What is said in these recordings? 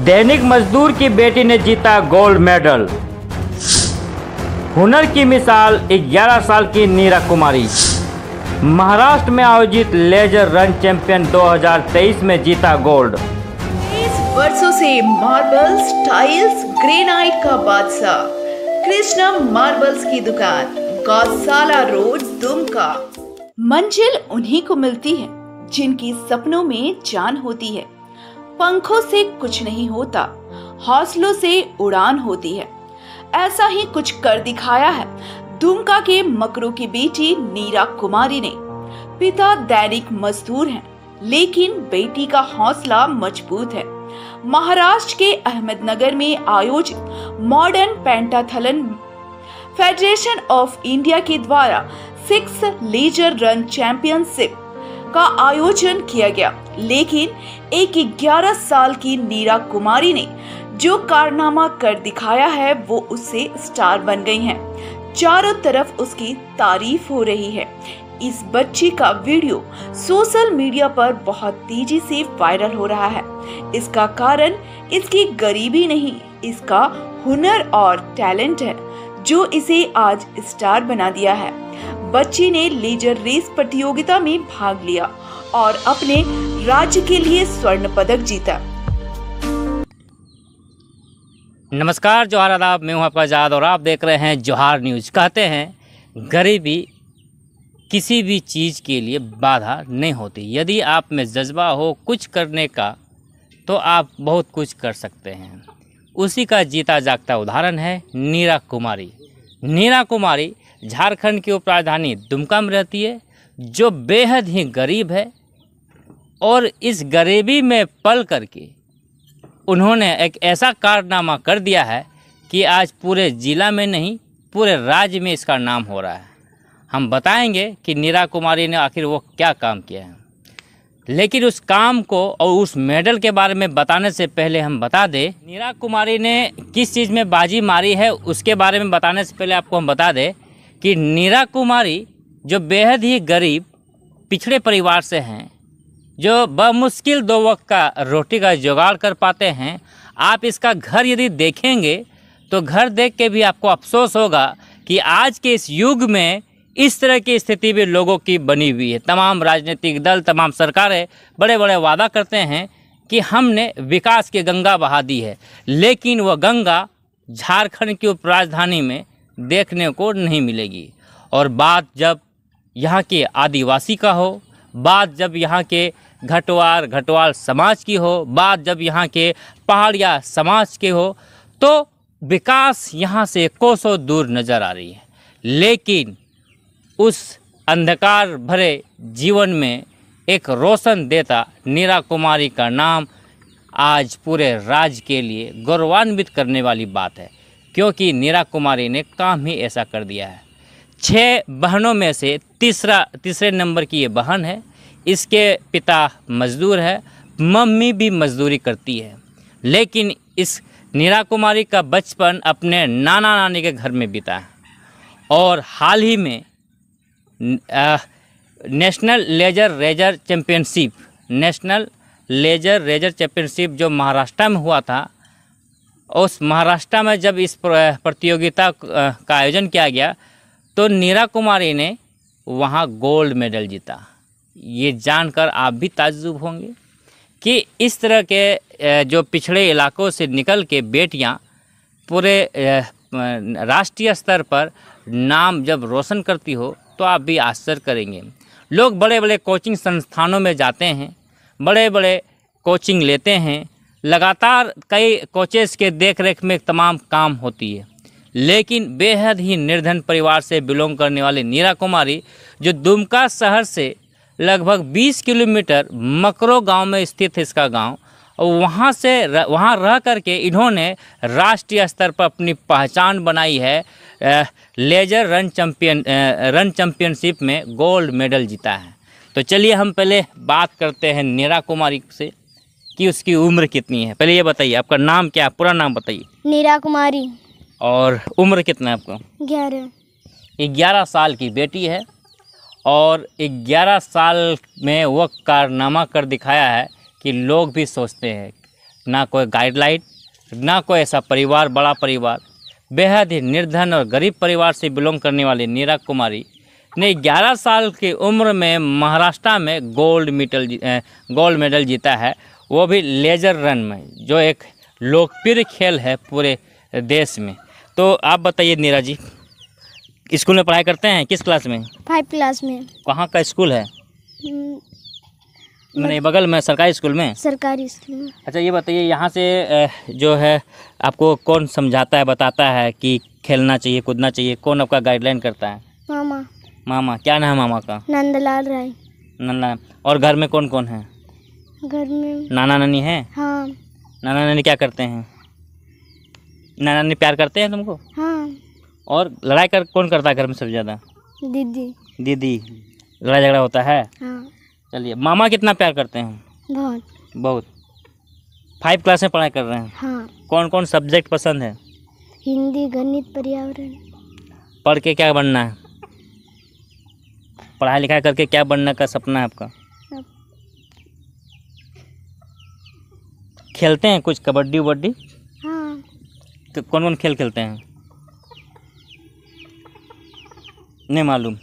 दैनिक मजदूर की बेटी ने जीता गोल्ड मेडल हुनर की मिसाल 11 साल की नीरा कुमारी महाराष्ट्र में आयोजित लेजर रन चैंपियन 2023 में जीता गोल्ड वर्षों से मार्बल्स टाइल्स ग्रेनाइट का बादशाह कृष्णा मार्बल्स की दुकान गौशाला रोड दुमका मंजिल उन्हीं को मिलती है जिनकी सपनों में जान होती है पंखों से कुछ नहीं होता हौसलों से उड़ान होती है ऐसा ही कुछ कर दिखाया है दुमका के मकरू की बेटी नीरा कुमारी ने पिता दैनिक मजदूर हैं, लेकिन बेटी का हौसला मजबूत है महाराष्ट्र के अहमदनगर में आयोजित modern pentathlon federation of India के द्वारा सिक्स लेजर रन चैंपियनशिप का आयोजन किया गया लेकिन एक 11 साल की नीरा कुमारी ने जो कारनामा कर दिखाया है वो उससे स्टार बन गई हैं। चारों तरफ उसकी तारीफ हो रही है इस बच्ची का वीडियो सोशल मीडिया पर बहुत तेजी से वायरल हो रहा है इसका कारण इसकी गरीबी नहीं इसका हुनर और टैलेंट है जो इसे आज स्टार बना दिया है बच्ची ने लेजर रेस प्रतियोगिता में भाग लिया और अपने राज्य के लिए स्वर्ण पदक जीता नमस्कार जोहार आदाब मैं हूँ आपका आजाद और आप देख रहे हैं जोहार न्यूज कहते हैं गरीबी किसी भी चीज़ के लिए बाधा नहीं होती यदि आप में जज्बा हो कुछ करने का तो आप बहुत कुछ कर सकते हैं उसी का जीता जागता उदाहरण है नीरा कुमारी नीरा कुमारी झारखंड की उपराजधानी दुमका में रहती है जो बेहद ही गरीब है और इस गरीबी में पल करके उन्होंने एक ऐसा कारनामा कर दिया है कि आज पूरे ज़िला में नहीं पूरे राज्य में इसका नाम हो रहा है हम बताएंगे कि नीरा कुमारी ने आखिर वो क्या काम किया है लेकिन उस काम को और उस मेडल के बारे में बताने से पहले हम बता दें नीरा कुमारी ने किस चीज़ में बाजी मारी है उसके बारे में बताने से पहले आपको हम बता दें कि नीरा कुमारी जो बेहद ही गरीब पिछड़े परिवार से हैं जो बमुश्किल दो वक्त का रोटी का जुगाड़ कर पाते हैं आप इसका घर यदि देखेंगे तो घर देख के भी आपको अफसोस होगा कि आज के इस युग में इस तरह की स्थिति भी लोगों की बनी हुई है तमाम राजनीतिक दल तमाम सरकारें बड़े बड़े वादा करते हैं कि हमने विकास की गंगा बहा दी है लेकिन वह गंगा झारखंड की उपराजधानी में देखने को नहीं मिलेगी और बात जब यहाँ के आदिवासी का हो बात जब यहाँ के घटवार घटवाल समाज की हो बात जब यहाँ के पहाड़िया समाज के हो तो विकास यहाँ से कोसों दूर नज़र आ रही है लेकिन उस अंधकार भरे जीवन में एक रोशन देता नीरा कुमारी का नाम आज पूरे राज्य के लिए गौरवान्वित करने वाली बात है क्योंकि नीरा कुमारी ने काम ही ऐसा कर दिया है छः बहनों में से तीसरा तीसरे नंबर की ये बहन है इसके पिता मजदूर है मम्मी भी मजदूरी करती है लेकिन इस नीरा कुमारी का बचपन अपने नाना नानी के घर में बीता है और हाल ही में national laser racer championship national laser racer championship जो महाराष्ट्र में हुआ था उस महाराष्ट्र में जब इस प्रतियोगिता का आयोजन किया गया तो नीरा कुमारी ने वहाँ गोल्ड मेडल जीता ये जानकर आप भी ताजुब होंगे कि इस तरह के जो पिछड़े इलाकों से निकल के बेटियां पूरे राष्ट्रीय स्तर पर नाम जब रोशन करती हो तो आप भी आश्चर्य करेंगे लोग बड़े बड़े कोचिंग संस्थानों में जाते हैं बड़े बड़े कोचिंग लेते हैं लगातार कई कोचेस के देखरेख में तमाम काम होती है लेकिन बेहद ही निर्धन परिवार से बिलोंग करने वाली नीरा कुमारी जो दुमका शहर से लगभग 20 किलोमीटर मकरो गांव में स्थित है इसका गांव और वहाँ से र, वहाँ रह कर के इन्होंने राष्ट्रीय स्तर पर अपनी पहचान बनाई है laser run champion run championship में गोल्ड मेडल जीता है तो चलिए हम पहले बात करते हैं नीरा कुमारी से कि उसकी उम्र कितनी है पहले ये बताइए आपका नाम क्या है पूरा नाम बताइए नीरा कुमारी और उम्र कितना है आपका ग्यारह ये ग्यारह साल की बेटी है और 11 साल में वो कारनामा कर दिखाया है कि लोग भी सोचते हैं ना कोई गाइडलाइन ना कोई ऐसा परिवार बड़ा परिवार बेहद ही निर्धन और गरीब परिवार से बिलोंग करने वाली नीरा कुमारी ने 11 साल की उम्र में महाराष्ट्र में गोल्ड मेडल गोल्ड मेडल जीता है वो भी लेजर रन में जो एक लोकप्रिय खेल है पूरे देश में तो आप बताइए नीरा जी स्कूल में पढ़ाई करते हैं किस क्लास में फाइव क्लास में कहाँ का स्कूल है हम्म, मैंने बगल में सरकारी स्कूल में सरकारी स्कूल में अच्छा ये बताइए यहाँ से जो है आपको कौन समझाता है बताता है कि खेलना चाहिए कूदना चाहिए कौन आपका गाइडलाइन करता है मामा मामा क्या नाम है मामा का नंदलाल राय नंदलाल और घर में कौन कौन है घर में नाना नानी है हाँ नाना नानी क्या करते हैं नाना नानी प्यार करते हैं तुमको हाँ और लड़ाई कर कौन करता है घर में सबसे ज़्यादा दीदी दीदी लड़ाई झगड़ा होता है हाँ। चलिए मामा कितना प्यार करते हैं बहुत बहुत फाइव क्लास में पढ़ाई कर रहे हैं हाँ कौन कौन सब्जेक्ट पसंद है हिंदी गणित पर्यावरण पढ़ के क्या बनना है पढ़ाई लिखाई करके क्या बनने का सपना है आपका खेलते हैं कुछ कबड्डी उबड्डी हाँ तो कौन कौन खेल खेलते हैं नहीं मालूम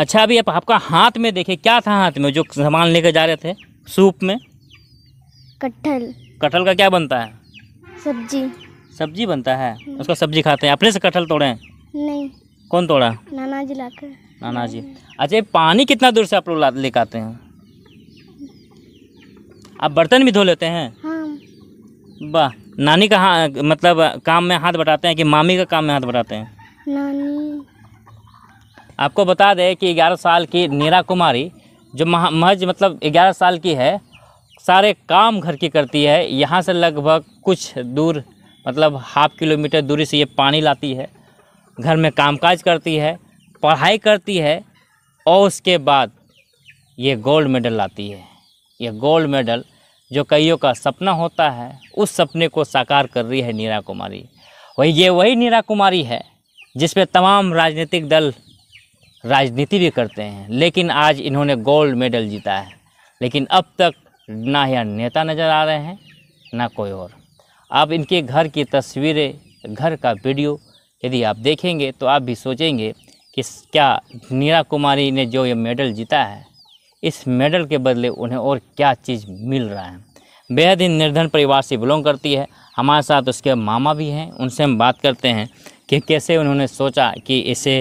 अच्छा अभी आप आपका हाथ में देखे क्या था हाथ में जो सामान लेकर जा रहे थे सूप में कटहल कटहल का क्या बनता है सब्जी सब्जी बनता है हम्म। उसका सब्जी खाते हैं अपने से कटहल तोड़े हैं नहीं कौन तोड़ा नाना जी लाकर नाना जी अच्छा ये पानी कितना दूर से आप लोग लेकर आते हैं आप बर्तन भी धो लेते हैं हाँ। वाह नानी का हाँ मतलब काम में हाथ बटाते हैं कि मामी का काम में हाथ बटाते हैं नानी आपको बता दें कि 11 साल की नीरा कुमारी जो महज मतलब 11 साल की है सारे काम घर की करती है यहाँ से लगभग कुछ दूर मतलब हाफ किलोमीटर दूरी से ये पानी लाती है घर में कामकाज करती है पढ़ाई करती है और उसके बाद ये गोल्ड मेडल लाती है ये गोल्ड मेडल जो कईयों का सपना होता है उस सपने को साकार कर रही है नीरा कुमारी वही ये वही नीरा कुमारी है जिसमें तमाम राजनीतिक दल राजनीति भी करते हैं लेकिन आज इन्होंने गोल्ड मेडल जीता है लेकिन अब तक ना यह नेता नज़र आ रहे हैं ना कोई और आप इनके घर की तस्वीरें घर का वीडियो यदि आप देखेंगे तो आप भी सोचेंगे कि क्या नीरा कुमारी ने जो ये मेडल जीता है इस मेडल के बदले उन्हें और क्या चीज़ मिल रहा है बेहद ही निर्धन परिवार से बिलोंग करती है हमारे साथ उसके मामा भी हैं उनसे हम बात करते हैं कि कैसे उन्होंने सोचा कि इसे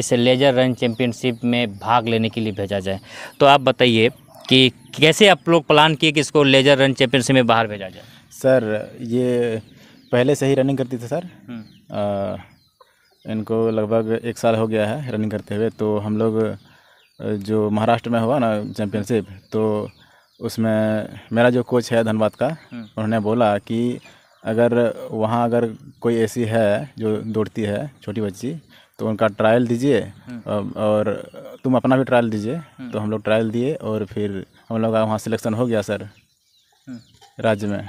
इस लेजर रन चैम्पियनशिप में भाग लेने के लिए भेजा जाए तो आप बताइए कि कैसे आप लोग प्लान किए कि इसको लेजर रन चैम्पियनशिप में बाहर भेजा जाए सर ये पहले से ही रनिंग करती थी सर हम्म। आ, इनको लगभग एक साल हो गया है रनिंग करते हुए तो हम लोग जो महाराष्ट्र में हुआ ना चैम्पियनशिप तो उसमें मेरा जो कोच है धनबाद का हम्म। उन्होंने बोला कि अगर वहाँ अगर कोई ऐसी है जो दौड़ती है छोटी बच्ची तो उनका ट्रायल दीजिए हम्म। और तुम अपना भी ट्रायल दीजिए हम्म। तो हम लोग ट्रायल दिए और फिर हम लोग का वहाँ सिलेक्शन हो गया सर हम्म। राज्य में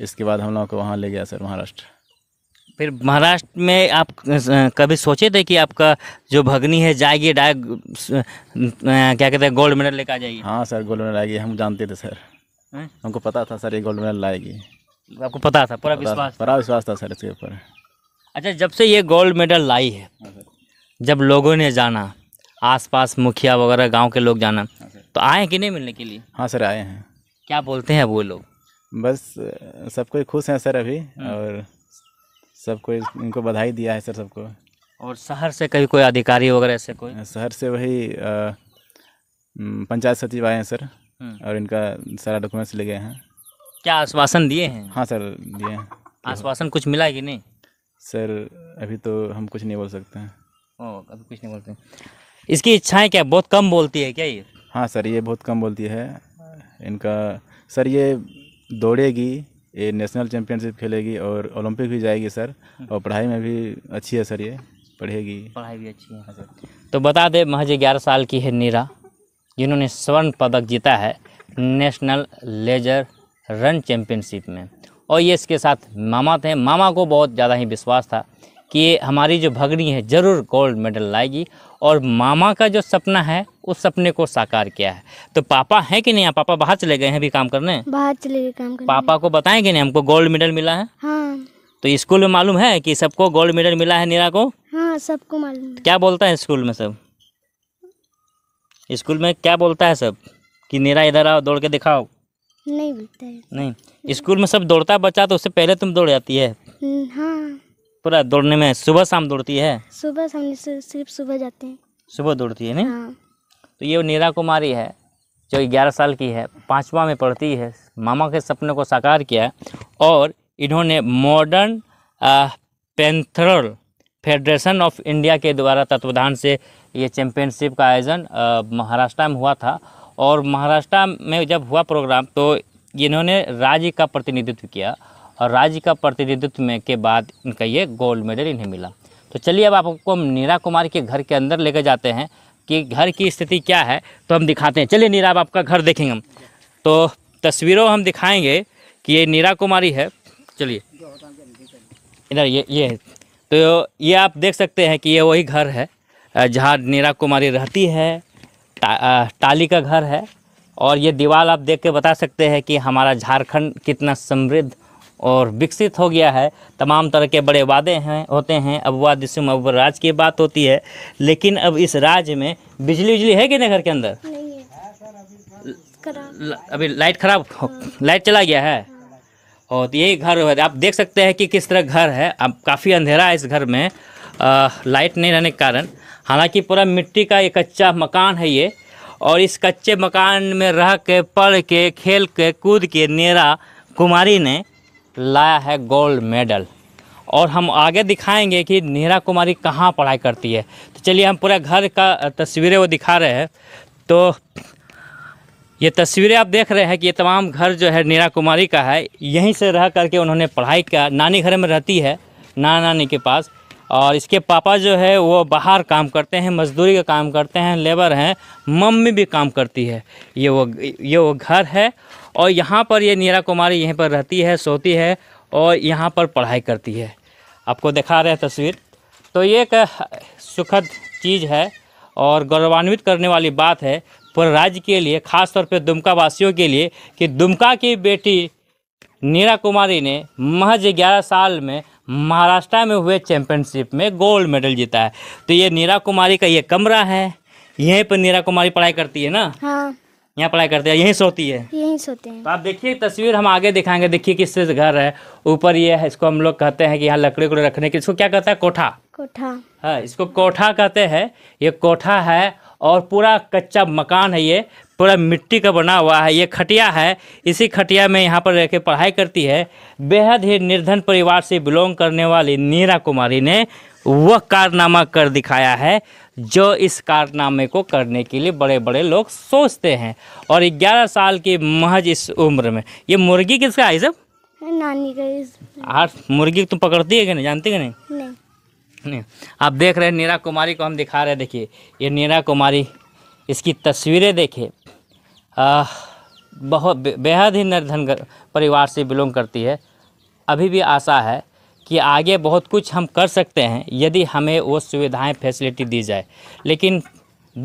इसके बाद हम लोग को वहाँ ले गया सर महाराष्ट्र फिर महाराष्ट्र में आप कभी सोचे थे कि आपका जो भगनी है जाएगी डायरेक्ट क्या कहते हैं गोल्ड मेडल लेकर आ जाएगी हाँ सर गोल्ड मेडल आएगी हम जानते थे सर हमको पता था सर ये गोल्ड मेडल लाएगी आपको पता था पूरा विश्वास पूरा विश्वास था सर इसके ऊपर अच्छा जब से ये गोल्ड मेडल लाई है हाँ जब लोगों ने जाना आसपास मुखिया वगैरह गांव के लोग जाना हाँ तो आए कि नहीं मिलने के लिए हाँ सर आए हैं क्या बोलते हैं वो लोग बस सब कोई खुश हैं सर अभी हाँ। और सब कोई इनको बधाई दिया है सर सबको और शहर से कभी कोई अधिकारी वगैरह ऐसे कोई शहर से वही पंचायत सचिव आए हैं सर और इनका सारा डॉक्यूमेंट्स ले गए हैं क्या आश्वासन दिए हैं हाँ सर दिए हैं आश्वासन कुछ मिला कि नहीं सर अभी तो हम कुछ नहीं बोल सकते हैं ओ अभी कुछ नहीं बोलते हैं। इसकी इच्छाएं क्या बहुत कम बोलती है क्या ये हाँ सर ये बहुत कम बोलती है इनका सर ये दौड़ेगी ये नेशनल चैम्पियनशिप खेलेगी और ओलंपिक भी जाएगी सर और पढ़ाई में भी अच्छी है सर ये पढ़ेगी पढ़ाई भी अच्छी है हाँ सर तो बता दे महज ग्यारह साल की है नीरा जिन्होंने स्वर्ण पदक जीता है नेशनल लेजर रन चैम्पियनशिप में और ये इसके साथ मामा थे मामा को बहुत ज़्यादा ही विश्वास था कि हमारी जो भगनी है ज़रूर गोल्ड मेडल लाएगी और मामा का जो सपना है उस सपने को साकार किया है तो पापा है कि नहीं पापा बाहर चले गए हैं अभी काम करने बाहर चले गए काम करने पापा को बताएं कि नहीं हमको गोल्ड मेडल मिला है हाँ तो स्कूल में मालूम है कि सबको गोल्ड मेडल मिला है नीरा को हाँ सबको मालूम क्या बोलता है स्कूल में सब स्कूल में क्या बोलता है सब कि नीरा इधर आओ दौड़ के दिखाओ नहीं मिलता है नहीं स्कूल में सब दौड़ता है बच्चा तो उससे पहले तुम दौड़ जाती है हम्म, हाँ पूरा दौड़ने में सुबह शाम दौड़ती है सुबह शाम सिर्फ सुबह जाते हैं सुबह दौड़ती है नहीं हाँ। तो ये नीरा कुमारी है जो ग्यारह साल की है पाँचवा में पढ़ती है मामा के सपने को साकार किया और इन्होंने modern pentathlon federation of India के द्वारा तत्वधान से ये चैम्पियनशिप का आयोजन महाराष्ट्र में हुआ था और महाराष्ट्र में जब हुआ प्रोग्राम तो इन्होंने राज्य का प्रतिनिधित्व किया और राज्य का प्रतिनिधित्व में के बाद इनका ये गोल्ड मेडल इन्हें मिला तो चलिए अब आपको हम नीरा कुमार के घर के अंदर लेकर जाते हैं कि घर की स्थिति क्या है तो हम दिखाते हैं चलिए नीरा आपका घर देखेंगे हम तो तस्वीरों हम दिखाएंगे कि ये नीरा कुमारी है चलिए इधर ये ये है तो ये आप देख सकते हैं कि ये वही घर है जहाँ नीरा कुमारी रहती है टा, आ, टाली का घर है और ये दीवार आप देख के बता सकते हैं कि हमारा झारखंड कितना समृद्ध और विकसित हो गया है तमाम तरह के बड़े वादे हैं होते हैं अबवा दिसुम अब राज की बात होती है लेकिन अब इस राज्य में बिजली उजली है कि नहीं घर के अंदर ल, अभी लाइट खराब लाइट चला गया है और तो यही घर है आप देख सकते हैं कि किस तरह घर है अब काफ़ी अंधेरा है इस घर में आ, लाइट नहीं रहने के कारण हालांकि पूरा मिट्टी का एक कच्चा मकान है ये और इस कच्चे मकान में रह के पढ़ के खेल के कूद के नेरा कुमारी ने लाया है गोल्ड मेडल और हम आगे दिखाएंगे कि नेहरा कुमारी कहाँ पढ़ाई करती है तो चलिए हम पूरा घर का तस्वीरें वो दिखा रहे हैं तो ये तस्वीरें आप देख रहे हैं कि ये तमाम घर जो है नीरा कुमारी का है यहीं से रह करके उन्होंने पढ़ाई किया नानी घर में रहती है नाना नानी के पास और इसके पापा जो है वो बाहर काम करते हैं मजदूरी का काम करते हैं लेबर हैं मम्मी भी काम करती है ये वो ये वो घर है और यहाँ पर ये नीरा कुमारी यहीं पर रहती है सोती है और यहाँ पर पढ़ाई करती है आपको दिखा रहे हैं तस्वीर तो ये एक सुखद चीज़ है और गौरवान्वित करने वाली बात है पूरे राज्य के लिए खासतौर पर दुमका वासियों के लिए कि दुमका की बेटी नीरा कुमारी ने महज ग्यारह साल में महाराष्ट्र में हुए चैंपियनशिप में गोल्ड मेडल जीता है तो ये नीरा कुमारी का ये कमरा है यहीं पर नीरा कुमारी पढ़ाई करती है ना हाँ यहाँ पढ़ाई करती है यहीं सोती है यहीं सोते हैं तो आप देखिए तस्वीर हम आगे दिखाएंगे देखिए किस घर है ऊपर ये है इसको हम लोग कहते हैं कि यहाँ लकड़ी को रखने की इसको क्या कहता है कोठा कोठा हाँ इसको कोठा कहते हैं ये कोठा है और पूरा कच्चा मकान है ये पूरा मिट्टी का बना हुआ है ये खटिया है इसी खटिया में यहाँ पर रहकर पढ़ाई करती है बेहद ही निर्धन परिवार से बिलोंग करने वाली नीरा कुमारी ने वह कारनामा कर दिखाया है जो इस कारनामे को करने के लिए बड़े बड़े लोग सोचते हैं और 11 साल की महज इस उम्र में ये मुर्गी किसका है सब नानी का मुर्गी तुम पकड़ती है कि नहीं जानती कि नहीं, नहीं। आप देख रहे हैं नीरा कुमारी को हम दिखा रहे हैं देखिए ये नीरा कुमारी इसकी तस्वीरें देखिए बहुत बेहद ही निर्धन परिवार से बिलोंग करती है अभी भी आशा है कि आगे बहुत कुछ हम कर सकते हैं यदि हमें वो सुविधाएं फैसिलिटी दी जाए लेकिन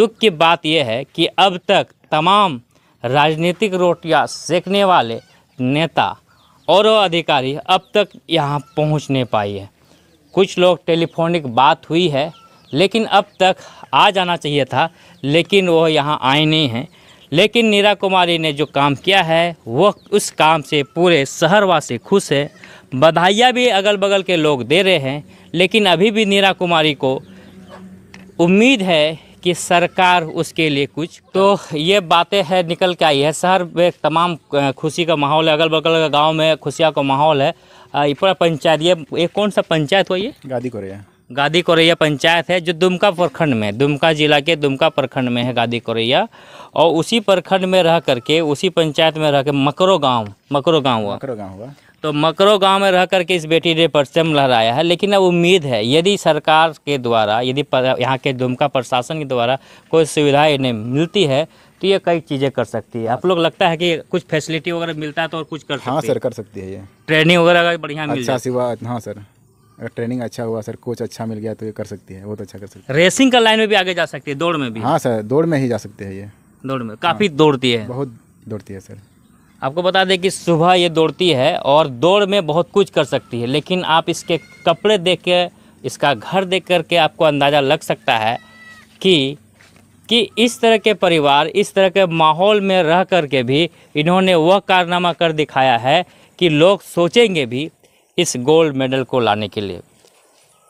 दुख की बात यह है कि अब तक तमाम राजनीतिक रोटियां सेकने वाले नेता और अधिकारी अब तक यहाँ पहुँच नहीं पाई है कुछ लोग टेलीफोनिक बात हुई है लेकिन अब तक आ जाना चाहिए था लेकिन वो यहाँ आए नहीं हैं लेकिन नीरा कुमारी ने जो काम किया है वह उस काम से पूरे शहरवासी खुश है बधाइयाँ भी अगल बगल के लोग दे रहे हैं लेकिन अभी भी नीरा कुमारी को उम्मीद है कि सरकार उसके लिए कुछ तो ये बातें है निकल के आई है शहर में तमाम खुशी का माहौल है अगल बगल के गांव में खुशियाँ का माहौल है इपरा पूरा पंचायत ये एक कौन सा पंचायत हुआ ये गादी कोरैया गादी कोरैया पंचायत है जो दुमका प्रखंड में दुमका जिला के दुमका प्रखंड में है गादी कोरैया और उसी प्रखंड में रह करके उसी पंचायत में रह कर मकरो गाँव मकरो गाँव हुआ मकरो गाँव हुआ तो मकरो गांव में रह करके इस बेटी ने परचम लहराया है लेकिन अब उम्मीद है यदि सरकार के द्वारा यदि यहाँ के दुमका प्रशासन के द्वारा कोई सुविधा इन्हें मिलती है तो ये कई चीज़ें कर सकती है आप लोग लगता है कि कुछ फैसिलिटी वगैरह मिलता है तो और कुछ कर हाँ सर कर सकती है ये ट्रेनिंग वगैरह अगर बढ़िया मिल अच्छा सिवा हाँ सर अगर ट्रेनिंग अच्छा हुआ सर कोच अच्छा मिल गया तो ये कर सकती है बहुत अच्छा कर सकती है रेसिंग का लाइन में भी आगे जा सकती है दौड़ में भी हाँ सर दौड़ में ही जा सकती है ये दौड़ में हाँ। काफ़ी दौड़ती है बहुत दौड़ती है सर आपको बता दें कि सुबह ये दौड़ती है और दौड़ में बहुत कुछ कर सकती है लेकिन आप इसके कपड़े देख के इसका घर देख करके आपको अंदाज़ा लग सकता है कि कि इस तरह के परिवार इस तरह के माहौल में रह कर के भी इन्होंने वह कारनामा कर दिखाया है कि लोग सोचेंगे भी इस गोल्ड मेडल को लाने के लिए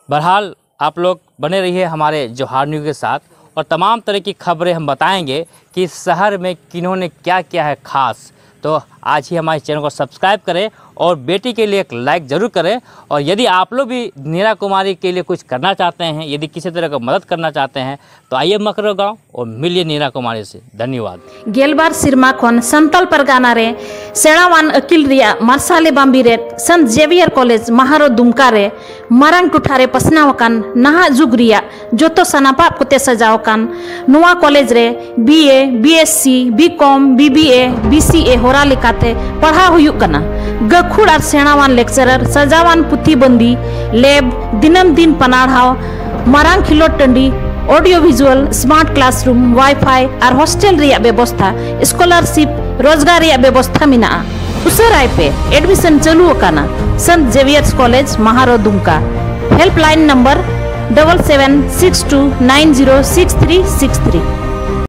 बहरहाल आप लोग बने रहिए हमारे जोहार न्यूज के साथ और तमाम तरह की खबरें हम बताएंगे कि शहर में किन्होंने क्या किया है ख़ास तो आज ही हमारे चैनल को सब्सक्राइब करें और बेटी के लिए एक लाइक ज़रूर करें और यदि आप लोग भी नीरा कुमारी के लिए कुछ करना चाहते हैं यदि किसी तरह का मदद करना चाहते हैं तो आइए मकर गाँव और मिलिए नीरा कुमारी से धन्यवाद गेलबार सिरमा खन संतल परगाना रे सेणावान अकिल रिया मार्साले बाम्बी रे संत जेवियर कॉलेज महारो दुमका रे मारंग टुठा रे पसनावकान नहा जुग रिया जो तो जोतो सनापाप कोते सजावकान नुआ कॉलेज रे BA BSc BCom BBA BCA होरा लेका ᱞᱮᱠᱟᱛᱮ ᱯᱟᱲᱦᱟᱣ ᱦᱩᱭᱩᱜ ᱠᱟᱱᱟ ᱜᱟᱹᱠᱷᱩᱲ ᱟᱨ ᱥᱮᱬᱟᱣᱟᱱ ᱞᱮᱠᱪᱟᱨᱟᱨ ᱥᱟᱡᱟᱣᱟᱱ ᱯᱩᱛᱷᱤᱵᱟᱸᱫᱤ ᱞᱮᱵ ᱫᱤᱱᱟᱹᱢ ᱫᱤᱱ ᱯᱟᱱᱟᱲᱦᱟᱣ ᱢᱟᱨᱟᱝ ᱠᱷᱮᱞᱳᱰ ᱴᱟᱺᱰᱤ audio visual smart classroom wifi और हॉस्टल रिया व्यवस्था स्कॉलरशिप रोजगार रिया व्यवस्था मिना उसराय पे एडमिशन चालू अकाना संत जेवियर्स कॉलेज महारो Dumka helpline number double seven six two nine zero six three six three